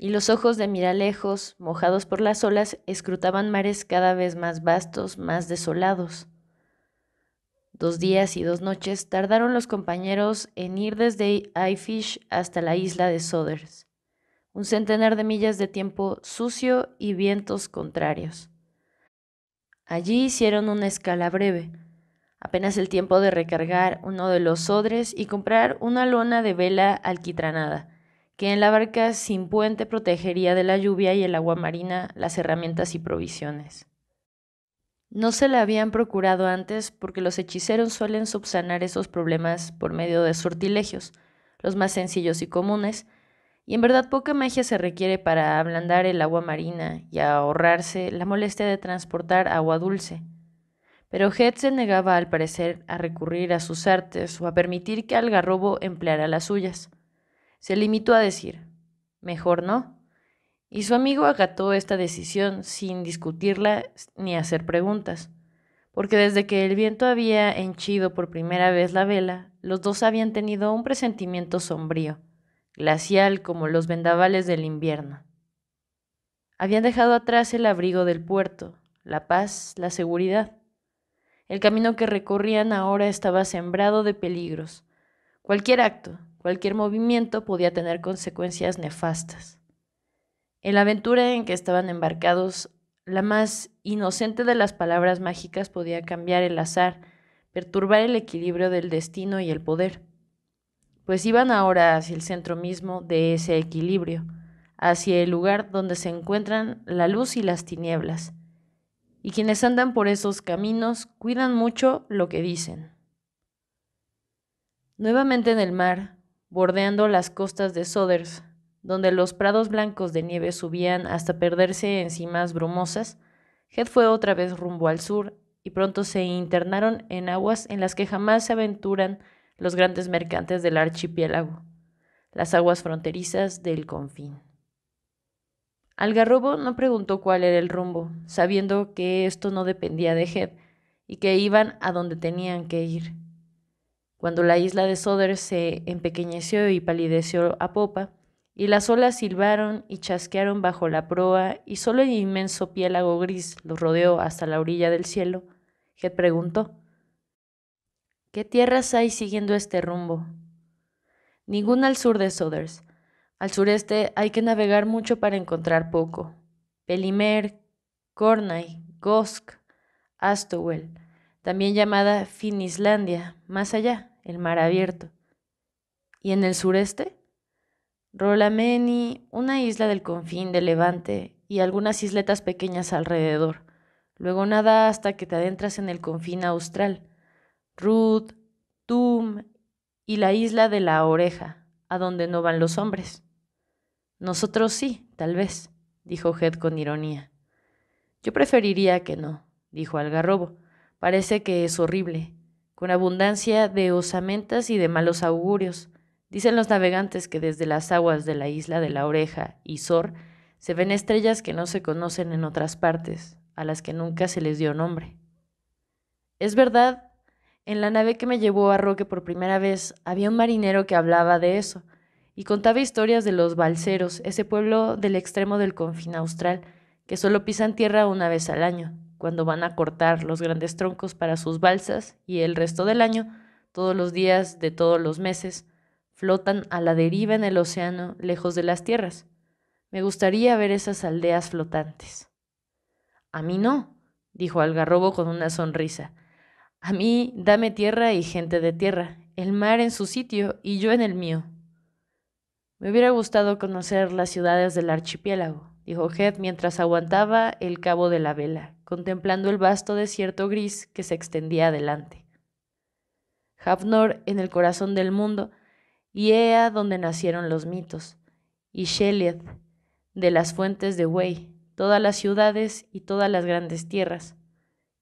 y los ojos de Miralejos, mojados por las olas, escrutaban mares cada vez más vastos, más desolados. Dos días y dos noches tardaron los compañeros en ir desde Ifish hasta la isla de Soders, un centenar de millas de tiempo sucio y vientos contrarios. Allí hicieron una escala breve, apenas el tiempo de recargar uno de los sodres y comprar una lona de vela alquitranada que en la barca sin puente protegería de la lluvia y el agua marina las herramientas y provisiones. No se la habían procurado antes porque los hechiceros suelen subsanar esos problemas por medio de sortilegios, los más sencillos y comunes, y en verdad poca magia se requiere para ablandar el agua marina y ahorrarse la molestia de transportar agua dulce. Pero Head se negaba al parecer a recurrir a sus artes o a permitir que Algarrobo empleara las suyas se limitó a decir, mejor no. Y su amigo acató esta decisión sin discutirla ni hacer preguntas, porque desde que el viento había henchido por primera vez la vela, los dos habían tenido un presentimiento sombrío, glacial como los vendavales del invierno. Habían dejado atrás el abrigo del puerto, la paz, la seguridad. El camino que recorrían ahora estaba sembrado de peligros. Cualquier acto, Cualquier movimiento podía tener consecuencias nefastas. En la aventura en que estaban embarcados, la más inocente de las palabras mágicas podía cambiar el azar, perturbar el equilibrio del destino y el poder. Pues iban ahora hacia el centro mismo de ese equilibrio, hacia el lugar donde se encuentran la luz y las tinieblas. Y quienes andan por esos caminos cuidan mucho lo que dicen. Nuevamente en el mar, bordeando las costas de Soders, donde los prados blancos de nieve subían hasta perderse en cimas brumosas, Head fue otra vez rumbo al sur y pronto se internaron en aguas en las que jamás se aventuran los grandes mercantes del archipiélago, las aguas fronterizas del confín. Algarrobo no preguntó cuál era el rumbo, sabiendo que esto no dependía de Head y que iban a donde tenían que ir cuando la isla de Soder se empequeñeció y palideció a popa, y las olas silbaron y chasquearon bajo la proa, y solo el inmenso piélago gris los rodeó hasta la orilla del cielo, Hed preguntó, ¿Qué tierras hay siguiendo este rumbo? Ninguna al sur de Soders. Al sureste hay que navegar mucho para encontrar poco. Pelimer, Cornay, Gosk, Astowell, también llamada Finislandia, más allá, el mar abierto. Y en el sureste, Rolameni, una isla del confín de Levante y algunas isletas pequeñas alrededor. Luego nada hasta que te adentras en el confín austral. Ruth, Tum y la isla de la oreja, a donde no van los hombres. Nosotros sí, tal vez, dijo Hed con ironía. Yo preferiría que no, dijo Algarrobo. Parece que es horrible con abundancia de osamentas y de malos augurios. Dicen los navegantes que desde las aguas de la isla de la oreja y Sor se ven estrellas que no se conocen en otras partes, a las que nunca se les dio nombre. Es verdad, en la nave que me llevó a Roque por primera vez había un marinero que hablaba de eso y contaba historias de los balseros, ese pueblo del extremo del confín austral, que solo pisan tierra una vez al año cuando van a cortar los grandes troncos para sus balsas y el resto del año, todos los días de todos los meses, flotan a la deriva en el océano lejos de las tierras. Me gustaría ver esas aldeas flotantes. A mí no, dijo Algarrobo con una sonrisa. A mí dame tierra y gente de tierra, el mar en su sitio y yo en el mío. Me hubiera gustado conocer las ciudades del archipiélago, dijo Head mientras aguantaba el cabo de la vela, contemplando el vasto desierto gris que se extendía adelante. Hafnor en el corazón del mundo, y Ea donde nacieron los mitos, y Shelieth de las fuentes de Wey, todas las ciudades y todas las grandes tierras,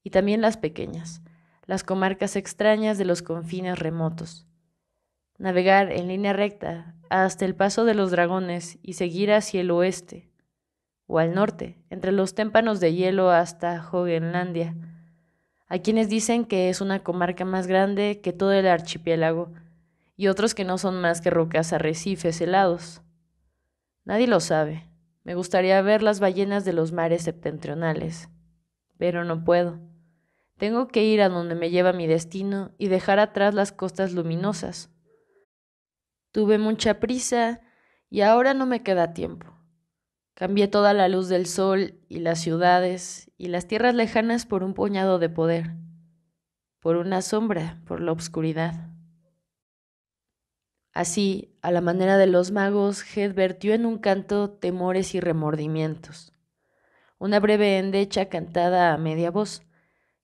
y también las pequeñas, las comarcas extrañas de los confines remotos. Navegar en línea recta hasta el paso de los dragones y seguir hacia el oeste, o al norte, entre los témpanos de hielo hasta Hogenlandia. A quienes dicen que es una comarca más grande que todo el archipiélago, y otros que no son más que rocas arrecifes helados. Nadie lo sabe. Me gustaría ver las ballenas de los mares septentrionales, pero no puedo. Tengo que ir a donde me lleva mi destino y dejar atrás las costas luminosas. Tuve mucha prisa y ahora no me queda tiempo. Cambié toda la luz del sol y las ciudades y las tierras lejanas por un puñado de poder, por una sombra, por la obscuridad. Así, a la manera de los magos, Head vertió en un canto temores y remordimientos. Una breve endecha cantada a media voz,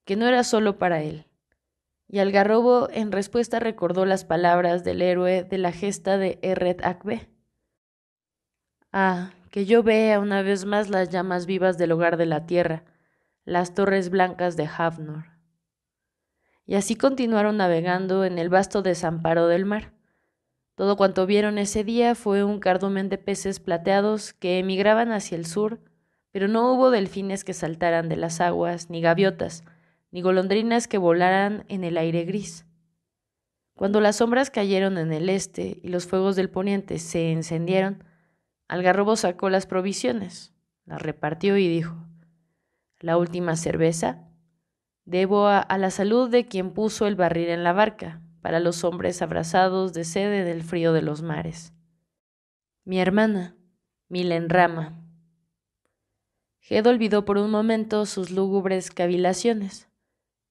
que no era solo para él. Y Algarrobo en respuesta recordó las palabras del héroe de la gesta de Erred Akbe. Ah, que yo vea una vez más las llamas vivas del hogar de la tierra, las torres blancas de Havnor. Y así continuaron navegando en el vasto desamparo del mar. Todo cuanto vieron ese día fue un cardumen de peces plateados que emigraban hacia el sur, pero no hubo delfines que saltaran de las aguas, ni gaviotas, ni golondrinas que volaran en el aire gris. Cuando las sombras cayeron en el este y los fuegos del poniente se encendieron, Algarrobo sacó las provisiones, las repartió y dijo, la última cerveza debo a, la salud de quien puso el barril en la barca, para los hombres abrazados de sede en el frío de los mares. Mi hermana, Milenrama. Ged olvidó por un momento sus lúgubres cavilaciones.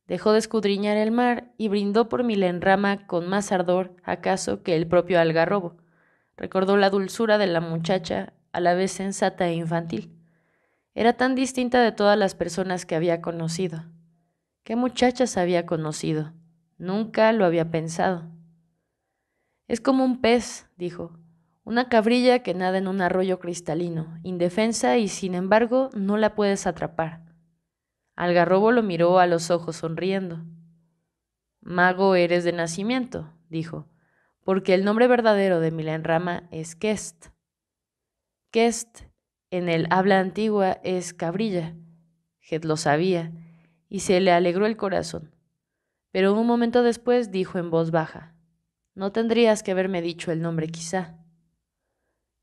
Dejó de escudriñar el mar y brindó por Milenrama con más ardor, acaso, que el propio algarrobo. Recordó la dulzura de la muchacha, a la vez sensata e infantil. Era tan distinta de todas las personas que había conocido. ¿Qué muchachas había conocido? Nunca lo había pensado. Es como un pez, dijo, una cabrilla que nada en un arroyo cristalino, indefensa y sin embargo no la puedes atrapar. Algarrobo lo miró a los ojos sonriendo. Mago eres de nacimiento, dijo porque el nombre verdadero de Rama es Kest. Kest en el habla antigua es cabrilla. Hed lo sabía y se le alegró el corazón. Pero un momento después dijo en voz baja, No tendrías que haberme dicho el nombre quizá.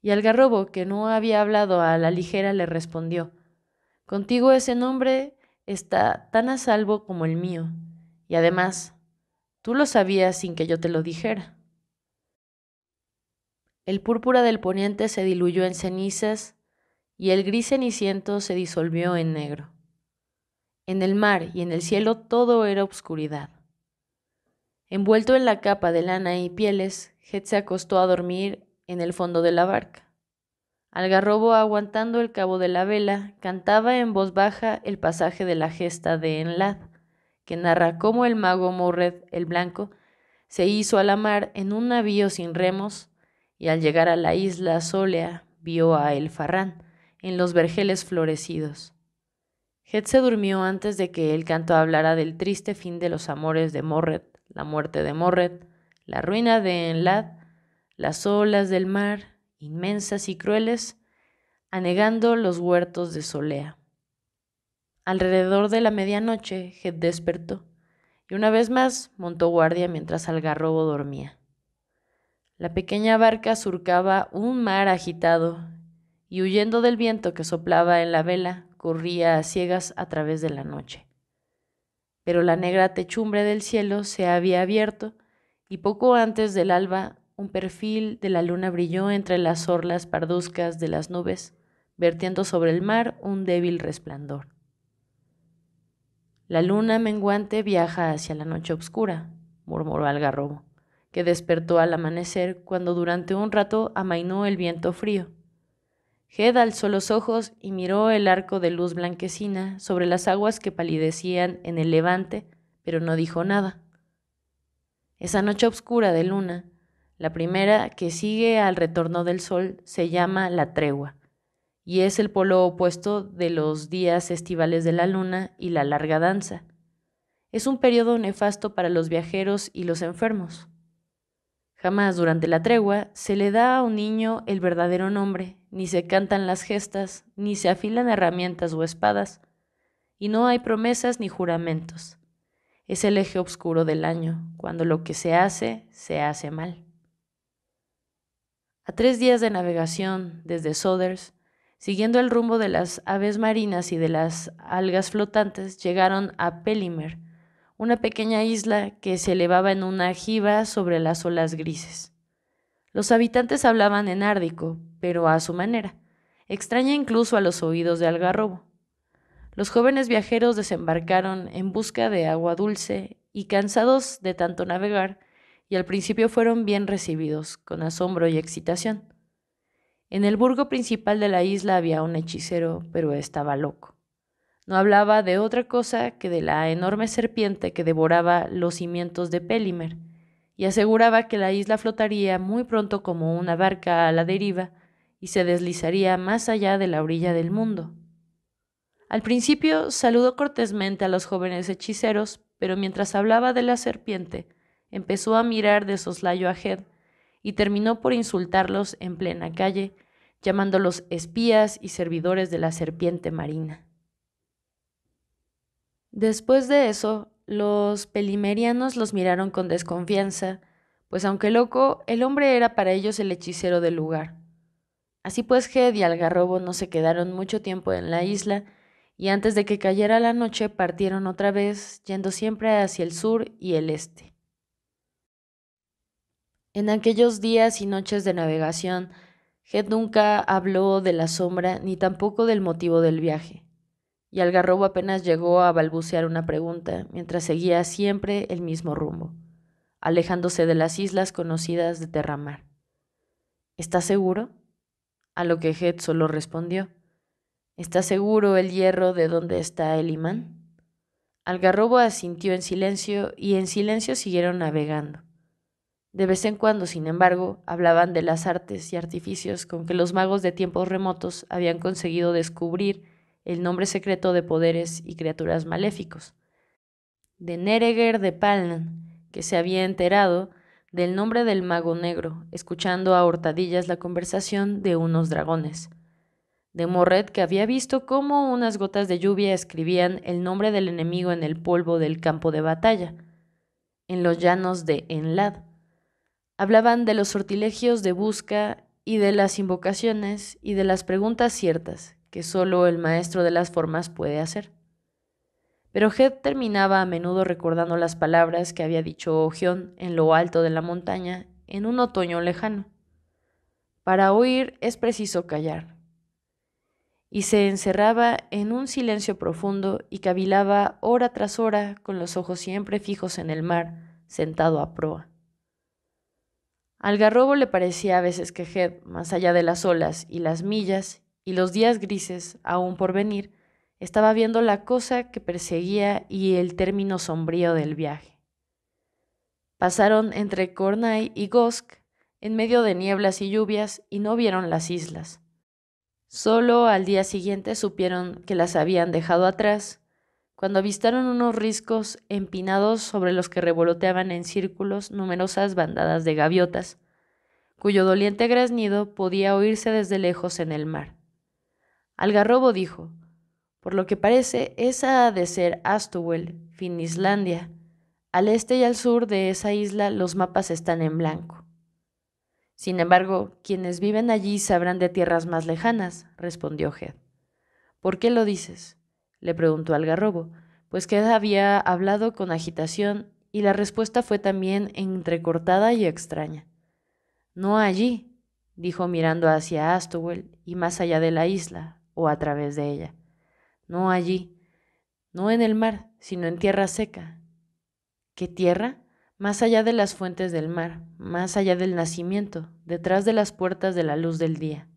Y Algarrobo, que no había hablado a la ligera, le respondió, Contigo ese nombre está tan a salvo como el mío, y además, tú lo sabías sin que yo te lo dijera. El púrpura del poniente se diluyó en cenizas y el gris ceniciento se disolvió en negro. En el mar y en el cielo todo era obscuridad. Envuelto en la capa de lana y pieles, Het se acostó a dormir en el fondo de la barca. Algarrobo, aguantando el cabo de la vela, cantaba en voz baja el pasaje de la gesta de Enlad, que narra cómo el mago Morred el Blanco se hizo a la mar en un navío sin remos, y al llegar a la isla Solea vio a El Farrán en los vergeles florecidos. Het se durmió antes de que el canto hablara del triste fin de los amores de Morret, la muerte de Morret, la ruina de Enlad, las olas del mar, inmensas y crueles, anegando los huertos de Solea. Alrededor de la medianoche, Het despertó y una vez más montó guardia mientras Algarrobo dormía. La pequeña barca surcaba un mar agitado y huyendo del viento que soplaba en la vela, corría a ciegas a través de la noche. Pero la negra techumbre del cielo se había abierto y poco antes del alba un perfil de la luna brilló entre las orlas parduzcas de las nubes, vertiendo sobre el mar un débil resplandor. La luna menguante viaja hacia la noche oscura, murmuró Algarrobo que despertó al amanecer cuando durante un rato amainó el viento frío. Hed alzó los ojos y miró el arco de luz blanquecina sobre las aguas que palidecían en el levante, pero no dijo nada. Esa noche oscura de luna, la primera que sigue al retorno del sol, se llama la tregua, y es el polo opuesto de los días estivales de la luna y la larga danza. Es un periodo nefasto para los viajeros y los enfermos. Jamás durante la tregua se le da a un niño el verdadero nombre, ni se cantan las gestas, ni se afilan herramientas o espadas, y no hay promesas ni juramentos. Es el eje oscuro del año, cuando lo que se hace, se hace mal. A tres días de navegación desde Soders, siguiendo el rumbo de las aves marinas y de las algas flotantes, llegaron a Pelimer, una pequeña isla que se elevaba en una jiva sobre las olas grises. Los habitantes hablaban en árdico, pero a su manera, extraña incluso a los oídos de Algarrobo. Los jóvenes viajeros desembarcaron en busca de agua dulce y cansados de tanto navegar, y al principio fueron bien recibidos, con asombro y excitación. En el burgo principal de la isla había un hechicero, pero estaba loco. No hablaba de otra cosa que de la enorme serpiente que devoraba los cimientos de Pelimer y aseguraba que la isla flotaría muy pronto como una barca a la deriva y se deslizaría más allá de la orilla del mundo. Al principio saludó cortésmente a los jóvenes hechiceros, pero mientras hablaba de la serpiente, empezó a mirar de soslayo a Hed y terminó por insultarlos en plena calle, llamándolos espías y servidores de la serpiente marina. Después de eso, los pelimerianos los miraron con desconfianza, pues aunque loco, el hombre era para ellos el hechicero del lugar. Así pues, Hed y Algarrobo no se quedaron mucho tiempo en la isla, y antes de que cayera la noche partieron otra vez, yendo siempre hacia el sur y el este. En aquellos días y noches de navegación, Head nunca habló de la sombra ni tampoco del motivo del viaje y Algarrobo apenas llegó a balbucear una pregunta, mientras seguía siempre el mismo rumbo, alejándose de las islas conocidas de Terramar. ¿Estás seguro? A lo que Het solo respondió. ¿Está seguro el hierro de donde está el imán? Algarrobo asintió en silencio y en silencio siguieron navegando. De vez en cuando, sin embargo, hablaban de las artes y artificios con que los magos de tiempos remotos habían conseguido descubrir el nombre secreto de poderes y criaturas maléficos, de Nereger de Palnan, que se había enterado del nombre del mago negro, escuchando a hurtadillas la conversación de unos dragones, de Morret, que había visto cómo unas gotas de lluvia escribían el nombre del enemigo en el polvo del campo de batalla, en los llanos de Enlad. Hablaban de los sortilegios de busca y de las invocaciones y de las preguntas ciertas, que solo el maestro de las formas puede hacer. Pero Head terminaba a menudo recordando las palabras que había dicho Ogion en lo alto de la montaña en un otoño lejano. Para oír es preciso callar. Y se encerraba en un silencio profundo y cavilaba hora tras hora con los ojos siempre fijos en el mar, sentado a proa. Al garrobo le parecía a veces que Head, más allá de las olas y las millas y los días grises, aún por venir, estaba viendo la cosa que perseguía y el término sombrío del viaje. Pasaron entre Cornay y Gosk, en medio de nieblas y lluvias, y no vieron las islas. Solo al día siguiente supieron que las habían dejado atrás, cuando avistaron unos riscos empinados sobre los que revoloteaban en círculos numerosas bandadas de gaviotas, cuyo doliente graznido podía oírse desde lejos en el mar. Algarrobo dijo, por lo que parece, esa ha de ser Astowell, Finislandia. Al este y al sur de esa isla los mapas están en blanco. Sin embargo, quienes viven allí sabrán de tierras más lejanas, respondió Head. ¿Por qué lo dices? le preguntó Algarrobo, pues Head había hablado con agitación y la respuesta fue también entrecortada y extraña. No allí, dijo mirando hacia Astowell y más allá de la isla, o a través de ella. No allí, no en el mar, sino en tierra seca. ¿Qué tierra? Más allá de las fuentes del mar, más allá del nacimiento, detrás de las puertas de la luz del día.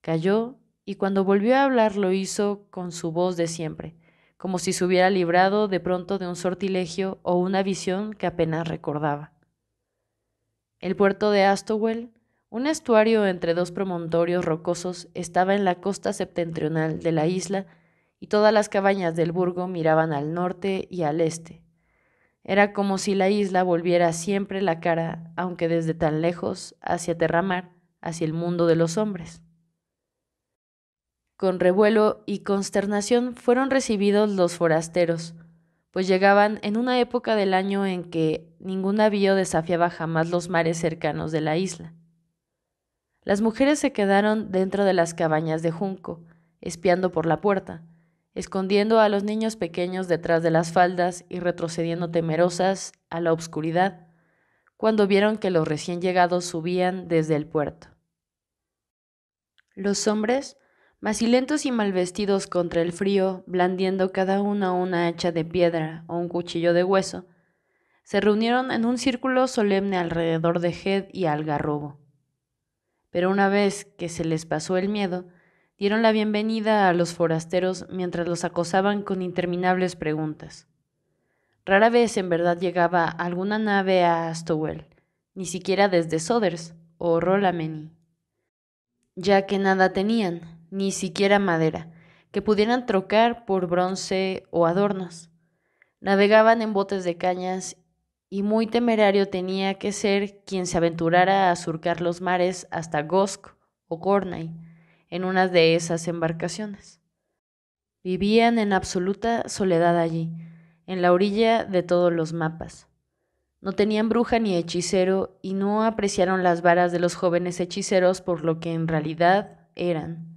Cayó y cuando volvió a hablar lo hizo con su voz de siempre, como si se hubiera librado de pronto de un sortilegio o una visión que apenas recordaba. El puerto de Astowell un estuario entre dos promontorios rocosos estaba en la costa septentrional de la isla y todas las cabañas del burgo miraban al norte y al este. Era como si la isla volviera siempre la cara, aunque desde tan lejos, hacia Terramar, hacia el mundo de los hombres. Con revuelo y consternación fueron recibidos los forasteros, pues llegaban en una época del año en que ningún navío desafiaba jamás los mares cercanos de la isla. Las mujeres se quedaron dentro de las cabañas de junco, espiando por la puerta, escondiendo a los niños pequeños detrás de las faldas y retrocediendo temerosas a la obscuridad, cuando vieron que los recién llegados subían desde el puerto. Los hombres, macilentos y mal vestidos contra el frío, blandiendo cada uno una hacha de piedra o un cuchillo de hueso, se reunieron en un círculo solemne alrededor de Head y Algarrobo pero una vez que se les pasó el miedo, dieron la bienvenida a los forasteros mientras los acosaban con interminables preguntas. Rara vez en verdad llegaba alguna nave a Astowell, ni siquiera desde Soders o Rolameni, ya que nada tenían, ni siquiera madera, que pudieran trocar por bronce o adornos. Navegaban en botes de cañas y muy temerario tenía que ser quien se aventurara a surcar los mares hasta Gosk o Gornay en una de esas embarcaciones. Vivían en absoluta soledad allí, en la orilla de todos los mapas. No tenían bruja ni hechicero y no apreciaron las varas de los jóvenes hechiceros por lo que en realidad eran,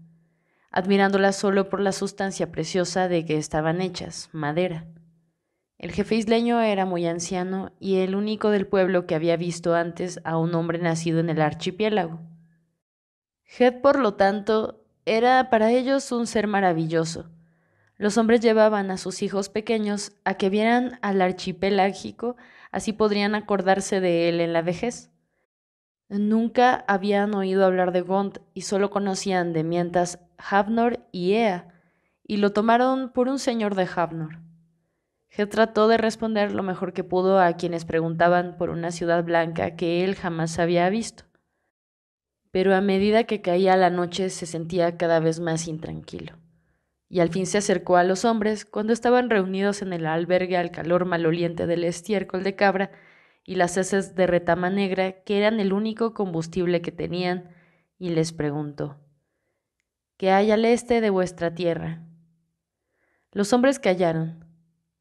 admirándolas solo por la sustancia preciosa de que estaban hechas, madera. El jefe isleño era muy anciano y el único del pueblo que había visto antes a un hombre nacido en el archipiélago. Head, por lo tanto, era para ellos un ser maravilloso. Los hombres llevaban a sus hijos pequeños a que vieran al archipelágico, así podrían acordarse de él en la vejez. Nunca habían oído hablar de Gond y solo conocían de mientas Havnor y Ea, y lo tomaron por un señor de Havnor. Je trató de responder lo mejor que pudo a quienes preguntaban por una ciudad blanca que él jamás había visto. Pero a medida que caía la noche se sentía cada vez más intranquilo, y al fin se acercó a los hombres cuando estaban reunidos en el albergue al calor maloliente del estiércol de cabra y las heces de retama negra, que eran el único combustible que tenían, y les preguntó, ¿Qué hay al este de vuestra tierra? Los hombres callaron,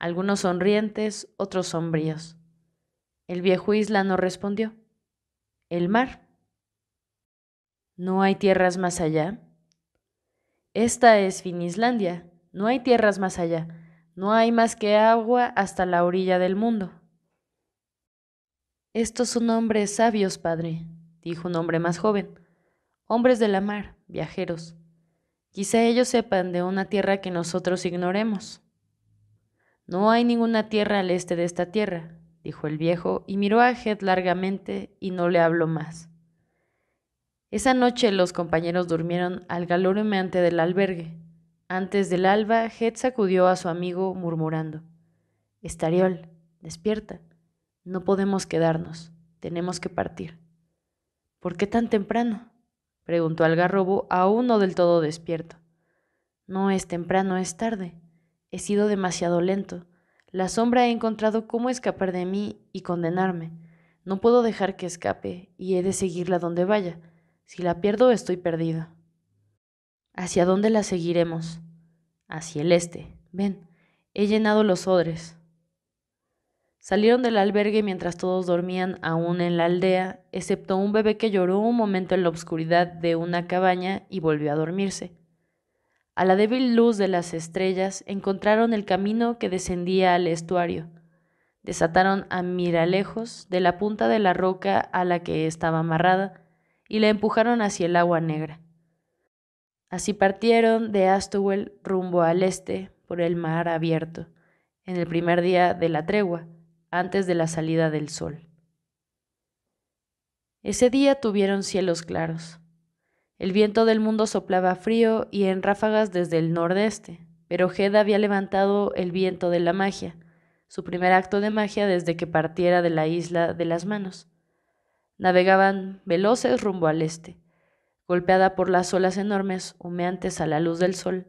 algunos sonrientes, otros sombríos. El viejo isla no respondió. El mar. ¿No hay tierras más allá? Esta es Finislandia. No hay tierras más allá. No hay más que agua hasta la orilla del mundo. Estos son hombres sabios, padre, dijo un hombre más joven. Hombres de la mar, viajeros. Quizá ellos sepan de una tierra que nosotros ignoremos. No hay ninguna tierra al este de esta tierra, dijo el viejo, y miró a Head largamente y no le habló más. Esa noche los compañeros durmieron al calor del albergue. Antes del alba, Head sacudió a su amigo murmurando. Estariol, despierta. No podemos quedarnos. Tenemos que partir. ¿Por qué tan temprano? preguntó Algarrobo, aún no del todo despierto. No es temprano, es tarde. He sido demasiado lento. La sombra ha encontrado cómo escapar de mí y condenarme. No puedo dejar que escape y he de seguirla donde vaya. Si la pierdo estoy perdida. ¿Hacia dónde la seguiremos? Hacia el este. Ven, he llenado los odres. Salieron del albergue mientras todos dormían aún en la aldea, excepto un bebé que lloró un momento en la oscuridad de una cabaña y volvió a dormirse. A la débil luz de las estrellas encontraron el camino que descendía al estuario. Desataron a Miralejos de la punta de la roca a la que estaba amarrada y la empujaron hacia el agua negra. Así partieron de Astowell rumbo al este por el mar abierto, en el primer día de la tregua, antes de la salida del sol. Ese día tuvieron cielos claros. El viento del mundo soplaba frío y en ráfagas desde el nordeste, pero Ojeda había levantado el viento de la magia, su primer acto de magia desde que partiera de la isla de las manos. Navegaban veloces rumbo al este. Golpeada por las olas enormes, humeantes a la luz del sol,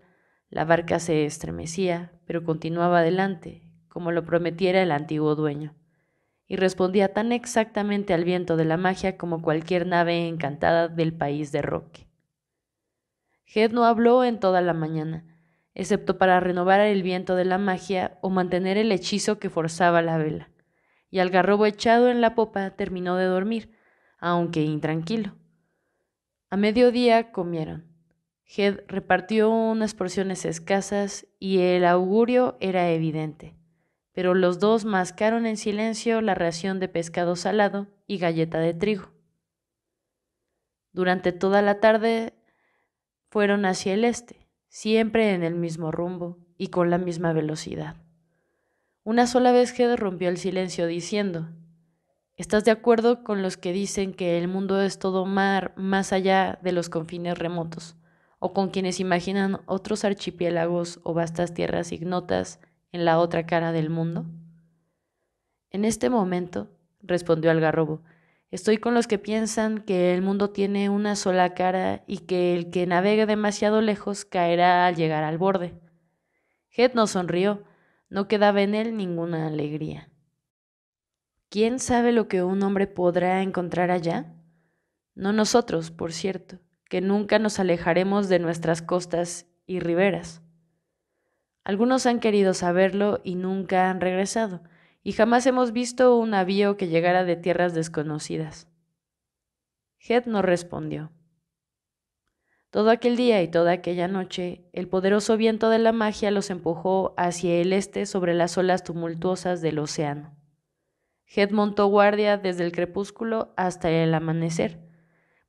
la barca se estremecía, pero continuaba adelante, como lo prometiera el antiguo dueño y respondía tan exactamente al viento de la magia como cualquier nave encantada del país de Roque. Hed no habló en toda la mañana, excepto para renovar el viento de la magia o mantener el hechizo que forzaba la vela, y al garrobo echado en la popa terminó de dormir, aunque intranquilo. A mediodía comieron. Hed repartió unas porciones escasas y el augurio era evidente pero los dos mascaron en silencio la ración de pescado salado y galleta de trigo. Durante toda la tarde fueron hacia el este, siempre en el mismo rumbo y con la misma velocidad. Una sola vez quedó rompió el silencio diciendo, ¿Estás de acuerdo con los que dicen que el mundo es todo mar más allá de los confines remotos? ¿O con quienes imaginan otros archipiélagos o vastas tierras ignotas en la otra cara del mundo? En este momento, respondió Algarrobo, estoy con los que piensan que el mundo tiene una sola cara y que el que navegue demasiado lejos caerá al llegar al borde. Het no sonrió, no quedaba en él ninguna alegría. ¿Quién sabe lo que un hombre podrá encontrar allá? No nosotros, por cierto, que nunca nos alejaremos de nuestras costas y riberas. Algunos han querido saberlo y nunca han regresado, y jamás hemos visto un navío que llegara de tierras desconocidas. Hed no respondió. Todo aquel día y toda aquella noche, el poderoso viento de la magia los empujó hacia el este sobre las olas tumultuosas del océano. Hed montó guardia desde el crepúsculo hasta el amanecer,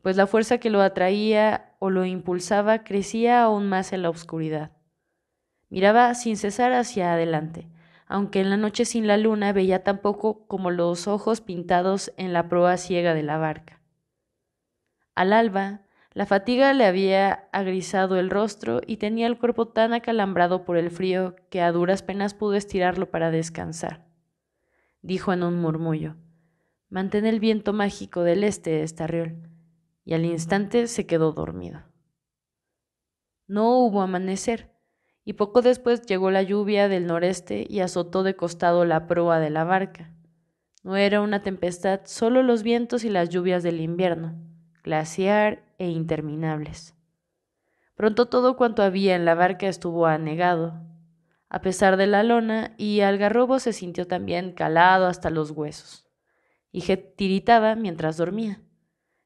pues la fuerza que lo atraía o lo impulsaba crecía aún más en la oscuridad. Miraba sin cesar hacia adelante, aunque en la noche sin la luna veía tan poco como los ojos pintados en la proa ciega de la barca. Al alba, la fatiga le había agrisado el rostro y tenía el cuerpo tan acalambrado por el frío que a duras penas pudo estirarlo para descansar. Dijo en un murmullo, Mantén el viento mágico del este, Estarriol, y al instante se quedó dormido. No hubo amanecer, y poco después llegó la lluvia del noreste y azotó de costado la proa de la barca. No era una tempestad, solo los vientos y las lluvias del invierno, glaciar e interminables. Pronto todo cuanto había en la barca estuvo anegado. A pesar de la lona, y Algarrobo se sintió también calado hasta los huesos. y tiritaba mientras dormía.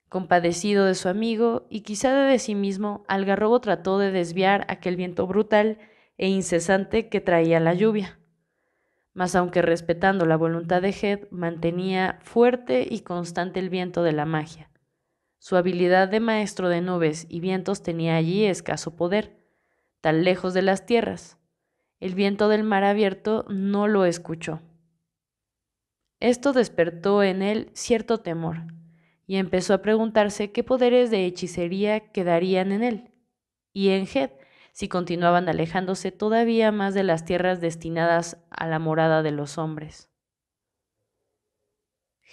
Compadecido de su amigo y quizá de sí mismo, Algarrobo trató de desviar aquel viento brutal e incesante que traía la lluvia. Mas aunque respetando la voluntad de Head, mantenía fuerte y constante el viento de la magia. Su habilidad de maestro de nubes y vientos tenía allí escaso poder, tan lejos de las tierras. El viento del mar abierto no lo escuchó. Esto despertó en él cierto temor, y empezó a preguntarse qué poderes de hechicería quedarían en él y en Head si continuaban alejándose todavía más de las tierras destinadas a la morada de los hombres.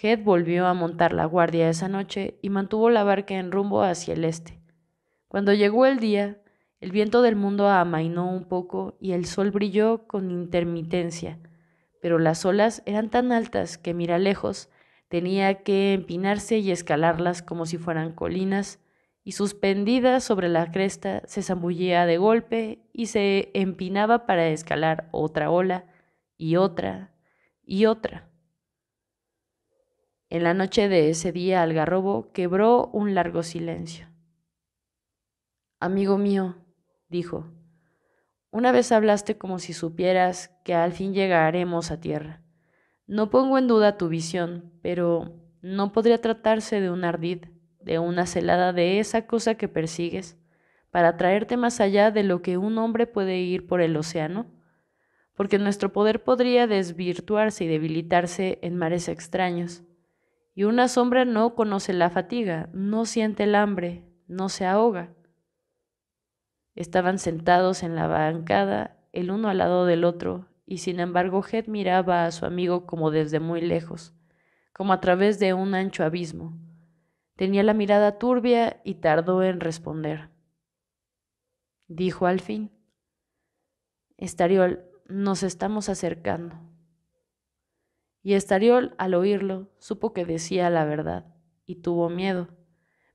Head volvió a montar la guardia esa noche y mantuvo la barca en rumbo hacia el este. Cuando llegó el día, el viento del mundo amainó un poco y el sol brilló con intermitencia, pero las olas eran tan altas que mira lejos Tenía que empinarse y escalarlas como si fueran colinas, y suspendida sobre la cresta se zambullía de golpe y se empinaba para escalar otra ola y otra y otra. En la noche de ese día Algarrobo quebró un largo silencio. Amigo mío, dijo, una vez hablaste como si supieras que al fin llegaremos a tierra. No pongo en duda tu visión, pero no podría tratarse de un ardid, de una celada de esa cosa que persigues, para traerte más allá de lo que un hombre puede ir por el océano, porque nuestro poder podría desvirtuarse y debilitarse en mares extraños. Y una sombra no conoce la fatiga, no siente el hambre, no se ahoga. Estaban sentados en la bancada, el uno al lado del otro, y sin embargo Head miraba a su amigo como desde muy lejos, como a través de un ancho abismo. Tenía la mirada turbia y tardó en responder. Dijo al fin, Estariol, nos estamos acercando. Y Estariol, al oírlo, supo que decía la verdad y tuvo miedo,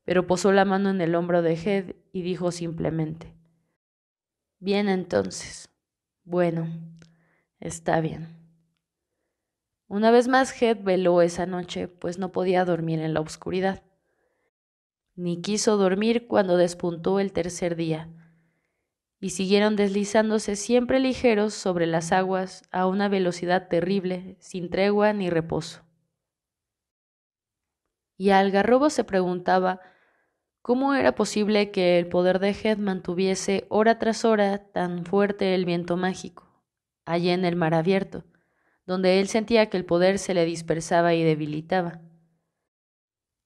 pero posó la mano en el hombro de Head y dijo simplemente, Bien entonces. Bueno, Está bien. Una vez más, Head veló esa noche, pues no podía dormir en la oscuridad. Ni quiso dormir cuando despuntó el tercer día, y siguieron deslizándose siempre ligeros sobre las aguas a una velocidad terrible, sin tregua ni reposo. Y Algarrobo se preguntaba cómo era posible que el poder de Head mantuviese hora tras hora tan fuerte el viento mágico allí en el mar abierto, donde él sentía que el poder se le dispersaba y debilitaba.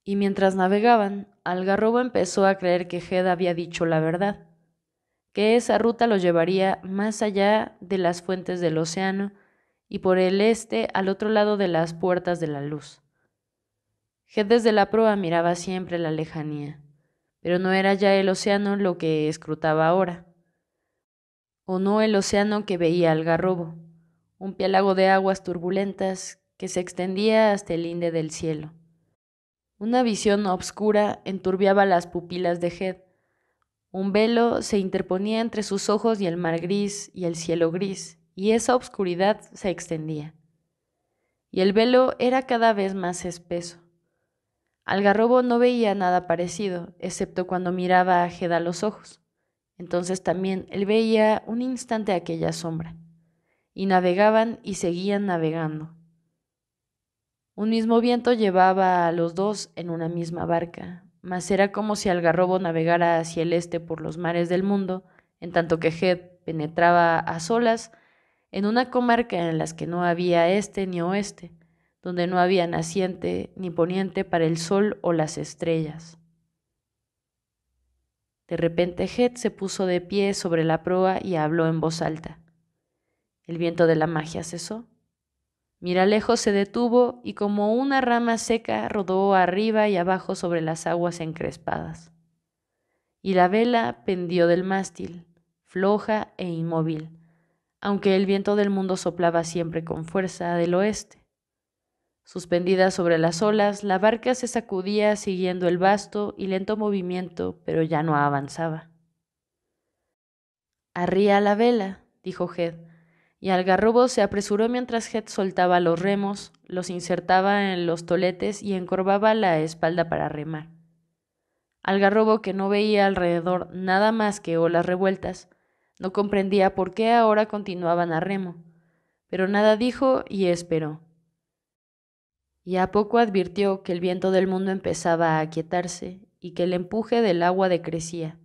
Y mientras navegaban, Algarrobo empezó a creer que Ged había dicho la verdad, que esa ruta lo llevaría más allá de las fuentes del océano y por el este al otro lado de las puertas de la luz. Ged desde la proa miraba siempre la lejanía, pero no era ya el océano lo que escrutaba ahora o no el océano que veía Algarrobo, un piélago de aguas turbulentas que se extendía hasta el linde del cielo. Una visión obscura enturbiaba las pupilas de Head. Un velo se interponía entre sus ojos y el mar gris y el cielo gris, y esa obscuridad se extendía. Y el velo era cada vez más espeso. Algarrobo no veía nada parecido, excepto cuando miraba a Head a los ojos. Entonces también él veía un instante aquella sombra, y navegaban y seguían navegando. Un mismo viento llevaba a los dos en una misma barca, mas era como si Algarrobo navegara hacia el este por los mares del mundo, en tanto que Head penetraba a solas en una comarca en las que no había este ni oeste, donde no había naciente ni poniente para el sol o las estrellas. De repente Het se puso de pie sobre la proa y habló en voz alta. El viento de la magia cesó. Miralejo se detuvo y como una rama seca rodó arriba y abajo sobre las aguas encrespadas. Y la vela pendió del mástil, floja e inmóvil, aunque el viento del mundo soplaba siempre con fuerza del oeste. Suspendida sobre las olas, la barca se sacudía siguiendo el vasto y lento movimiento, pero ya no avanzaba. Arría la vela, dijo Hed. y Algarrobo se apresuró mientras Hed soltaba los remos, los insertaba en los toletes y encorvaba la espalda para remar. Algarrobo, que no veía alrededor nada más que olas revueltas, no comprendía por qué ahora continuaban a remo, pero nada dijo y esperó y a poco advirtió que el viento del mundo empezaba a aquietarse y que el empuje del agua decrecía.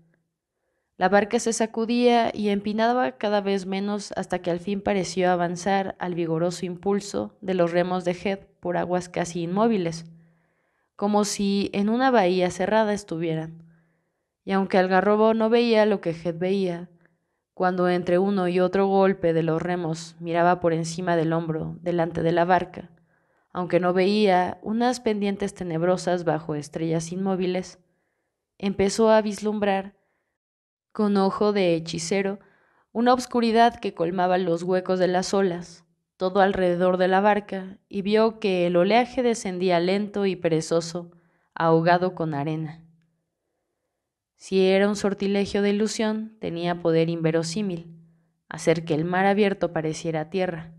La barca se sacudía y empinaba cada vez menos hasta que al fin pareció avanzar al vigoroso impulso de los remos de Head por aguas casi inmóviles, como si en una bahía cerrada estuvieran. Y aunque Algarrobo no veía lo que Head veía, cuando entre uno y otro golpe de los remos miraba por encima del hombro, delante de la barca, aunque no veía unas pendientes tenebrosas bajo estrellas inmóviles, empezó a vislumbrar, con ojo de hechicero, una obscuridad que colmaba los huecos de las olas, todo alrededor de la barca, y vio que el oleaje descendía lento y perezoso, ahogado con arena. Si era un sortilegio de ilusión, tenía poder inverosímil, hacer que el mar abierto pareciera tierra.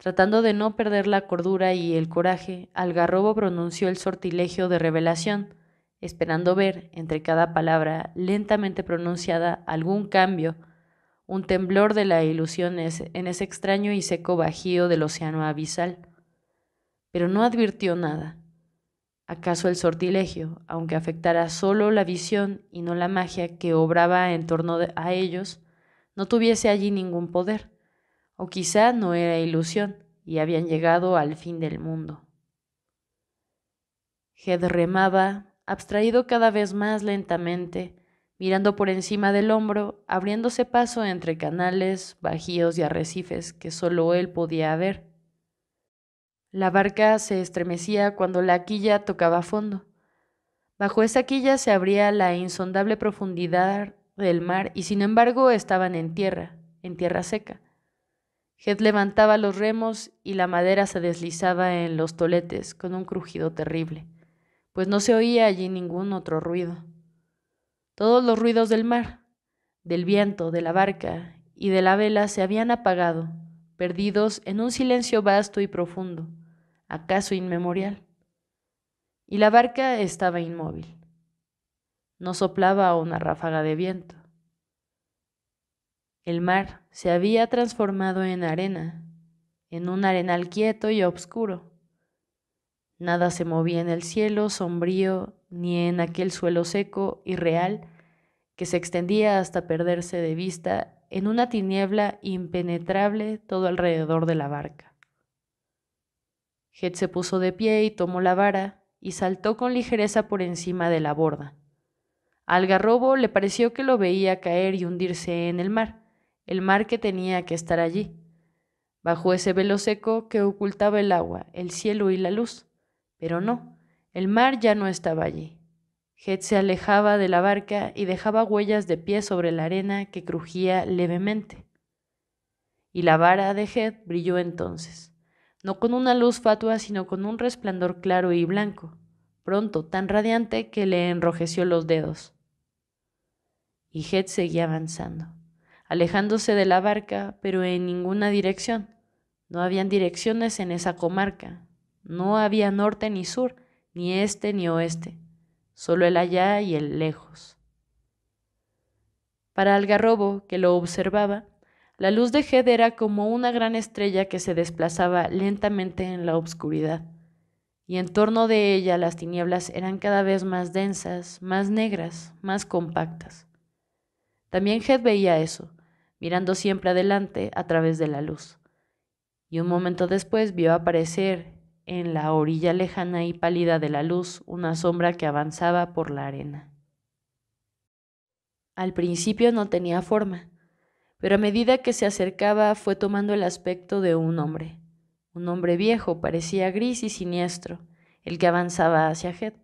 Tratando de no perder la cordura y el coraje, Algarrobo pronunció el sortilegio de revelación, esperando ver, entre cada palabra lentamente pronunciada, algún cambio, un temblor de la ilusión en ese extraño y seco bajío del océano abisal. Pero no advirtió nada. ¿Acaso el sortilegio, aunque afectara solo la visión y no la magia que obraba en torno a ellos, no tuviese allí ningún poder? O quizá no era ilusión y habían llegado al fin del mundo. Head remaba, abstraído cada vez más lentamente, mirando por encima del hombro, abriéndose paso entre canales, bajíos y arrecifes que solo él podía ver. La barca se estremecía cuando la quilla tocaba fondo. Bajo esa quilla se abría la insondable profundidad del mar y sin embargo estaban en tierra, en tierra seca Hed levantaba los remos y la madera se deslizaba en los toletes con un crujido terrible, pues no se oía allí ningún otro ruido. Todos los ruidos del mar, del viento, de la barca y de la vela se habían apagado, perdidos en un silencio vasto y profundo, acaso inmemorial. Y la barca estaba inmóvil. No soplaba una ráfaga de viento. El mar se había transformado en arena, en un arenal quieto y oscuro. Nada se movía en el cielo sombrío ni en aquel suelo seco y real que se extendía hasta perderse de vista en una tiniebla impenetrable todo alrededor de la barca. Het se puso de pie y tomó la vara y saltó con ligereza por encima de la borda. Al garrobo le pareció que lo veía caer y hundirse en el mar, el mar que tenía que estar allí, bajo ese velo seco que ocultaba el agua, el cielo y la luz. Pero no, el mar ya no estaba allí. Het se alejaba de la barca y dejaba huellas de pie sobre la arena que crujía levemente. Y la vara de Het brilló entonces, no con una luz fatua, sino con un resplandor claro y blanco, pronto tan radiante que le enrojeció los dedos. Y Het seguía avanzando alejándose de la barca, pero en ninguna dirección. No habían direcciones en esa comarca. No había norte ni sur, ni este ni oeste, solo el allá y el lejos. Para Algarrobo, que lo observaba, la luz de Jed era como una gran estrella que se desplazaba lentamente en la obscuridad, y en torno de ella las tinieblas eran cada vez más densas, más negras, más compactas. También Jed veía eso, mirando siempre adelante a través de la luz. Y un momento después vio aparecer en la orilla lejana y pálida de la luz una sombra que avanzaba por la arena. Al principio no tenía forma, pero a medida que se acercaba fue tomando el aspecto de un hombre. Un hombre viejo, parecía gris y siniestro, el que avanzaba hacia Head.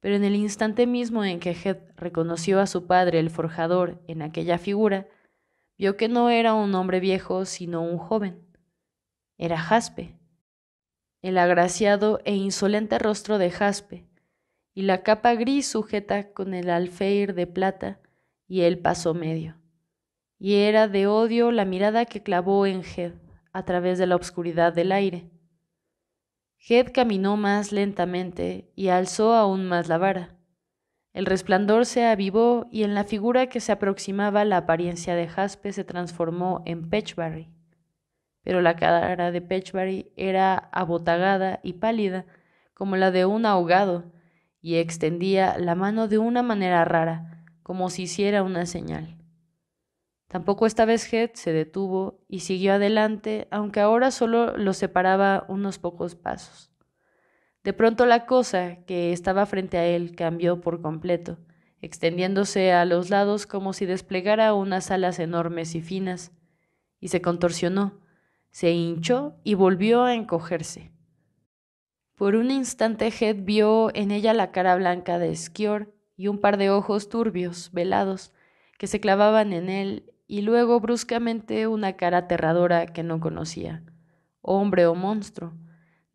Pero en el instante mismo en que Head reconoció a su padre, el forjador, en aquella figura, vio que no era un hombre viejo, sino un joven. Era Jaspe. El agraciado e insolente rostro de Jaspe, y la capa gris sujeta con el alfeir de plata y el paso medio. Y era de odio la mirada que clavó en Head a través de la obscuridad del aire. Head caminó más lentamente y alzó aún más la vara. El resplandor se avivó y en la figura que se aproximaba la apariencia de Jaspe se transformó en Pechbury. Pero la cara de Pechbury era abotagada y pálida, como la de un ahogado, y extendía la mano de una manera rara, como si hiciera una señal. Tampoco esta vez Head se detuvo y siguió adelante, aunque ahora solo lo separaba unos pocos pasos. De pronto la cosa que estaba frente a él cambió por completo, extendiéndose a los lados como si desplegara unas alas enormes y finas, y se contorsionó, se hinchó y volvió a encogerse. Por un instante Head vio en ella la cara blanca de Skior y un par de ojos turbios, velados, que se clavaban en él, y luego bruscamente una cara aterradora que no conocía, hombre o monstruo,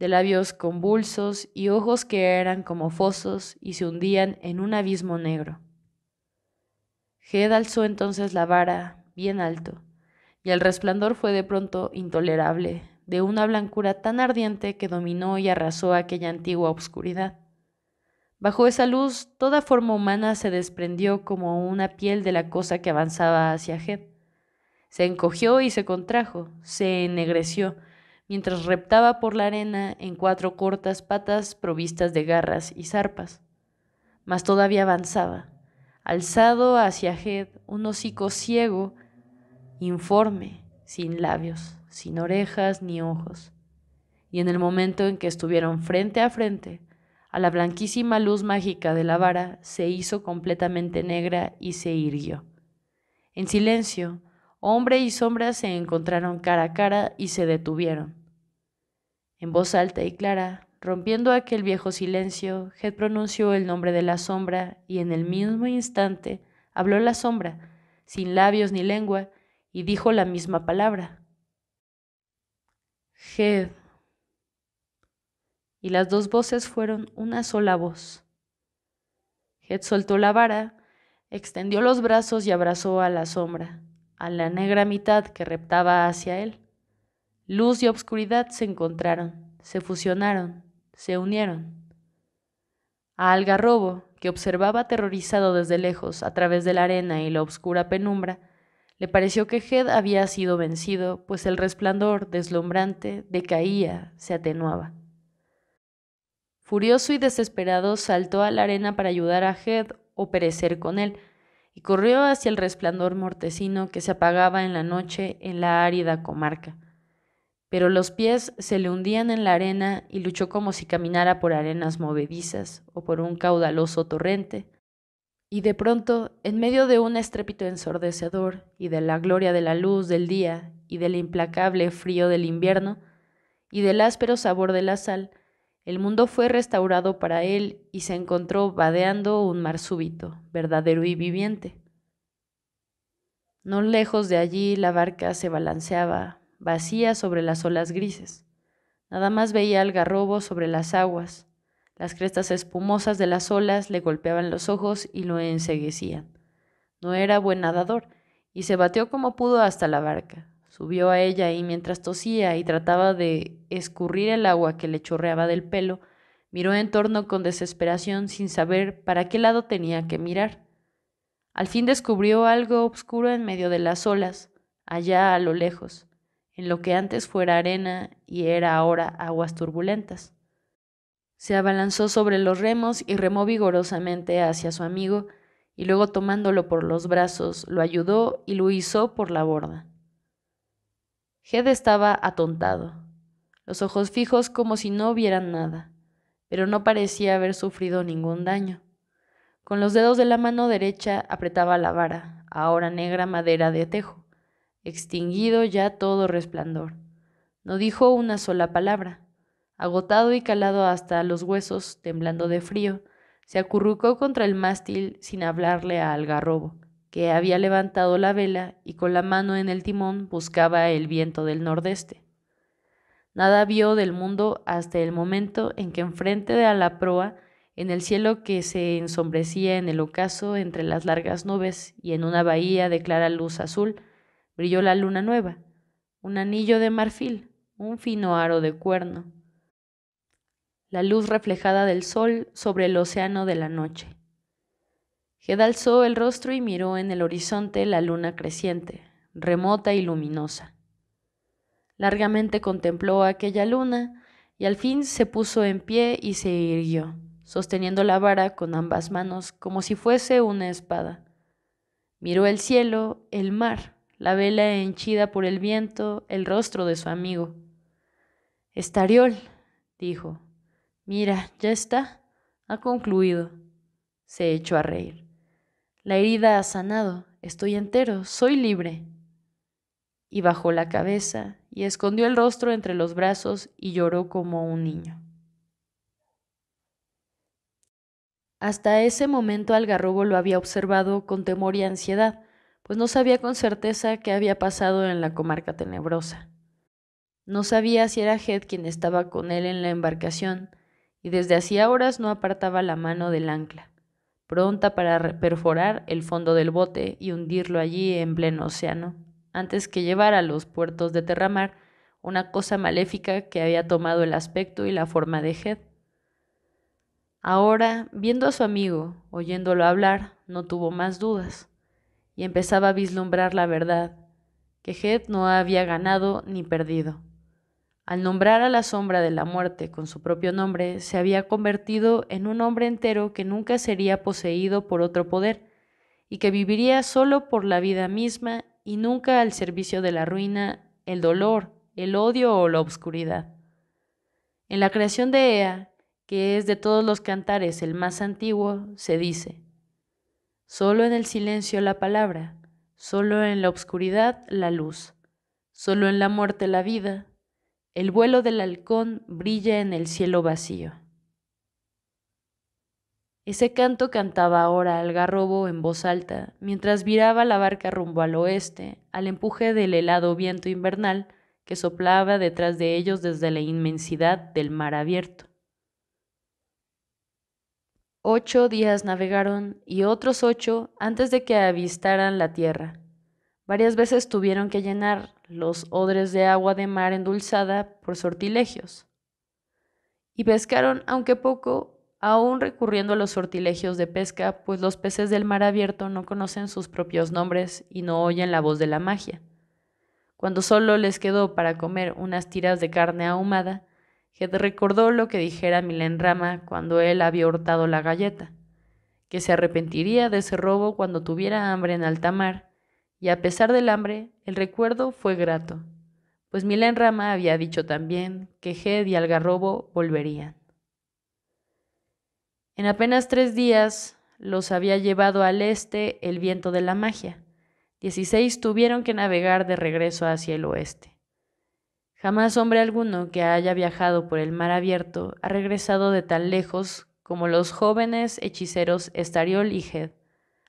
de labios convulsos y ojos que eran como fosos y se hundían en un abismo negro. Hed alzó entonces la vara bien alto, y el resplandor fue de pronto intolerable, de una blancura tan ardiente que dominó y arrasó aquella antigua obscuridad. Bajo esa luz, toda forma humana se desprendió como una piel de la cosa que avanzaba hacia Hed. Se encogió y se contrajo, se ennegreció, mientras reptaba por la arena en cuatro cortas patas provistas de garras y zarpas. Mas todavía avanzaba, alzado hacia Hed, un hocico ciego, informe, sin labios, sin orejas ni ojos. Y en el momento en que estuvieron frente a frente, a la blanquísima luz mágica de la vara se hizo completamente negra y se irguió. En silencio, hombre y sombra se encontraron cara a cara y se detuvieron. En voz alta y clara, rompiendo aquel viejo silencio, Head pronunció el nombre de la sombra y en el mismo instante habló la sombra, sin labios ni lengua, y dijo la misma palabra. Head. Y las dos voces fueron una sola voz. Head soltó la vara, extendió los brazos y abrazó a la sombra, a la negra mitad que reptaba hacia él. Luz y obscuridad se encontraron, se fusionaron, se unieron. A Algarrobo, que observaba aterrorizado desde lejos a través de la arena y la obscura penumbra, le pareció que Head había sido vencido, pues el resplandor deslumbrante decaía, se atenuaba. Furioso y desesperado, saltó a la arena para ayudar a Head o perecer con él, y corrió hacia el resplandor mortecino que se apagaba en la noche en la árida comarca pero los pies se le hundían en la arena y luchó como si caminara por arenas movedizas o por un caudaloso torrente. Y de pronto, en medio de un estrépito ensordecedor y de la gloria de la luz del día y del implacable frío del invierno y del áspero sabor de la sal, el mundo fue restaurado para él y se encontró vadeando un mar súbito, verdadero y viviente. No lejos de allí la barca se balanceaba, vacía sobre las olas grises. Nada más veía algarrobo sobre las aguas. Las crestas espumosas de las olas le golpeaban los ojos y lo enseguecían. No era buen nadador, y se batió como pudo hasta la barca. Subió a ella y mientras tosía y trataba de escurrir el agua que le chorreaba del pelo, miró en torno con desesperación sin saber para qué lado tenía que mirar. Al fin descubrió algo oscuro en medio de las olas, allá a lo lejos en lo que antes fuera arena y era ahora aguas turbulentas. Se abalanzó sobre los remos y remó vigorosamente hacia su amigo, y luego tomándolo por los brazos, lo ayudó y lo hizo por la borda. Hed estaba atontado, los ojos fijos como si no vieran nada, pero no parecía haber sufrido ningún daño. Con los dedos de la mano derecha apretaba la vara, ahora negra madera de tejo extinguido ya todo resplandor. No dijo una sola palabra. Agotado y calado hasta los huesos, temblando de frío, se acurrucó contra el mástil sin hablarle a Algarrobo, que había levantado la vela y con la mano en el timón buscaba el viento del nordeste. Nada vio del mundo hasta el momento en que enfrente de la proa, en el cielo que se ensombrecía en el ocaso entre las largas nubes y en una bahía de clara luz azul, brilló la luna nueva, un anillo de marfil, un fino aro de cuerno, la luz reflejada del sol sobre el océano de la noche. Ged alzó el rostro y miró en el horizonte la luna creciente, remota y luminosa. Largamente contempló aquella luna y al fin se puso en pie y se irguió, sosteniendo la vara con ambas manos como si fuese una espada. Miró el cielo, el mar, la vela henchida por el viento, el rostro de su amigo. Estariol, dijo, mira, ya está, ha concluido. Se echó a reír. La herida ha sanado, estoy entero, soy libre. Y bajó la cabeza y escondió el rostro entre los brazos y lloró como un niño. Hasta ese momento Algarrobo lo había observado con temor y ansiedad, pues no sabía con certeza qué había pasado en la comarca tenebrosa. No sabía si era Hed quien estaba con él en la embarcación, y desde hacía horas no apartaba la mano del ancla, pronta para perforar el fondo del bote y hundirlo allí en pleno océano, antes que llevar a los puertos de Terramar una cosa maléfica que había tomado el aspecto y la forma de Head. Ahora, viendo a su amigo, oyéndolo hablar, no tuvo más dudas y empezaba a vislumbrar la verdad, que Head no había ganado ni perdido. Al nombrar a la sombra de la muerte con su propio nombre, se había convertido en un hombre entero que nunca sería poseído por otro poder, y que viviría solo por la vida misma y nunca al servicio de la ruina, el dolor, el odio o la obscuridad. En la creación de Ea, que es de todos los cantares el más antiguo, se dice, Solo en el silencio la palabra, solo en la obscuridad la luz, solo en la muerte la vida. El vuelo del halcón brilla en el cielo vacío. Ese canto cantaba ahora garrobo en voz alta, mientras viraba la barca rumbo al oeste, al empuje del helado viento invernal que soplaba detrás de ellos desde la inmensidad del mar abierto. Ocho días navegaron y otros ocho antes de que avistaran la tierra. Varias veces tuvieron que llenar los odres de agua de mar endulzada por sortilegios. Y pescaron, aunque poco, aún recurriendo a los sortilegios de pesca, pues los peces del mar abierto no conocen sus propios nombres y no oyen la voz de la magia. Cuando solo les quedó para comer unas tiras de carne ahumada, Hed recordó lo que dijera Milenrama Rama cuando él había hurtado la galleta, que se arrepentiría de ese robo cuando tuviera hambre en alta mar, y a pesar del hambre, el recuerdo fue grato, pues Milén Rama había dicho también que Ged y Algarrobo volverían. En apenas tres días los había llevado al este el viento de la magia. Dieciséis tuvieron que navegar de regreso hacia el oeste. Jamás hombre alguno que haya viajado por el mar abierto ha regresado de tan lejos como los jóvenes hechiceros Estariol y Head,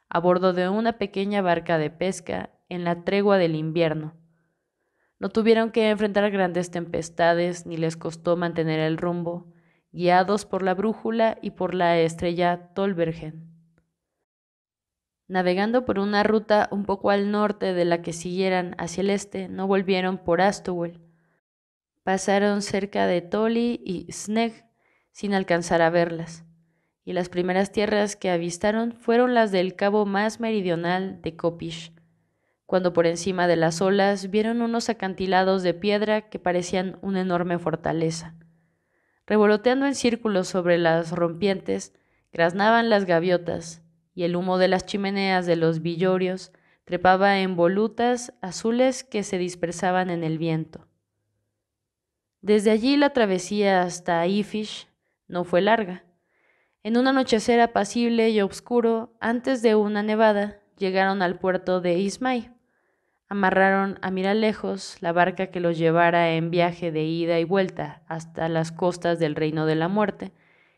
a bordo de una pequeña barca de pesca en la tregua del invierno. No tuvieron que enfrentar grandes tempestades ni les costó mantener el rumbo, guiados por la brújula y por la estrella Tolbergen. Navegando por una ruta un poco al norte de la que siguieran hacia el este, no volvieron por Astowell, Pasaron cerca de Toli y Sneg sin alcanzar a verlas, y las primeras tierras que avistaron fueron las del cabo más meridional de Kopish, cuando por encima de las olas vieron unos acantilados de piedra que parecían una enorme fortaleza. Revoloteando en círculos sobre las rompientes, graznaban las gaviotas, y el humo de las chimeneas de los villorios trepaba en volutas azules que se dispersaban en el viento. Desde allí la travesía hasta Ifish no fue larga. En un anochecer apacible y oscuro, antes de una nevada, llegaron al puerto de Ismay. Amarraron a mirar lejos la barca que los llevara en viaje de ida y vuelta hasta las costas del Reino de la Muerte,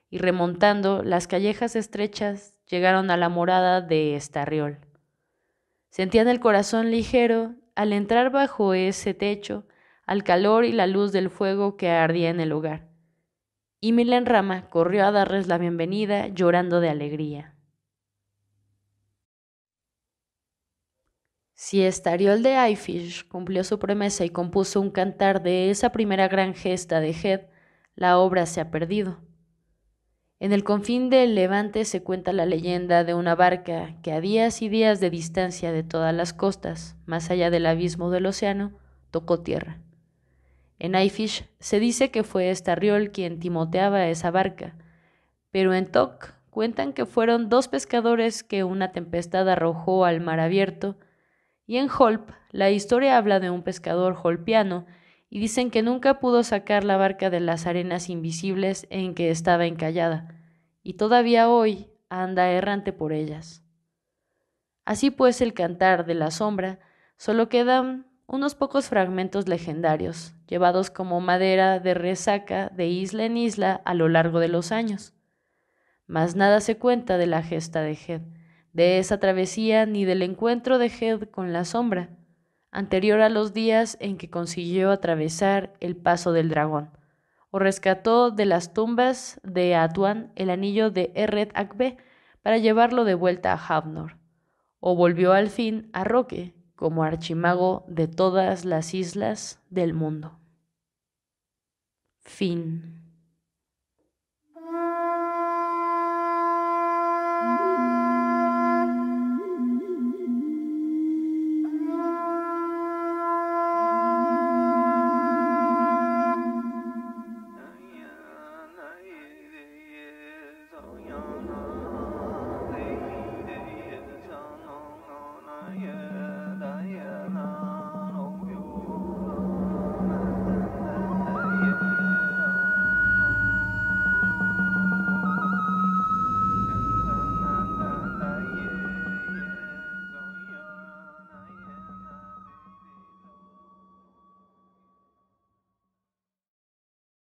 y remontando las callejas estrechas llegaron a la morada de Estarriol. Sentían el corazón ligero al entrar bajo ese techo al calor y la luz del fuego que ardía en el hogar. Y Milenrama corrió a darles la bienvenida llorando de alegría. Si Estariol de Eifish cumplió su promesa y compuso un cantar de esa primera gran gesta de Head, la obra se ha perdido. En el confín del Levante se cuenta la leyenda de una barca que a días y días de distancia de todas las costas, más allá del abismo del océano, tocó tierra. En Ifish se dice que fue este riol quien timoteaba esa barca, pero en Tok cuentan que fueron dos pescadores que una tempestad arrojó al mar abierto, y en Holp la historia habla de un pescador holpiano y dicen que nunca pudo sacar la barca de las arenas invisibles en que estaba encallada, y todavía hoy anda errante por ellas. Así pues el cantar de la sombra solo quedan unos pocos fragmentos legendarios, llevados como madera de resaca de isla en isla a lo largo de los años. Mas nada se cuenta de la gesta de Head, de esa travesía ni del encuentro de Head con la sombra, anterior a los días en que consiguió atravesar el paso del dragón, o rescató de las tumbas de Atuan el anillo de Erred Akbe para llevarlo de vuelta a Havnor, o volvió al fin a Roque, como archimago de todas las islas del mundo. Fin.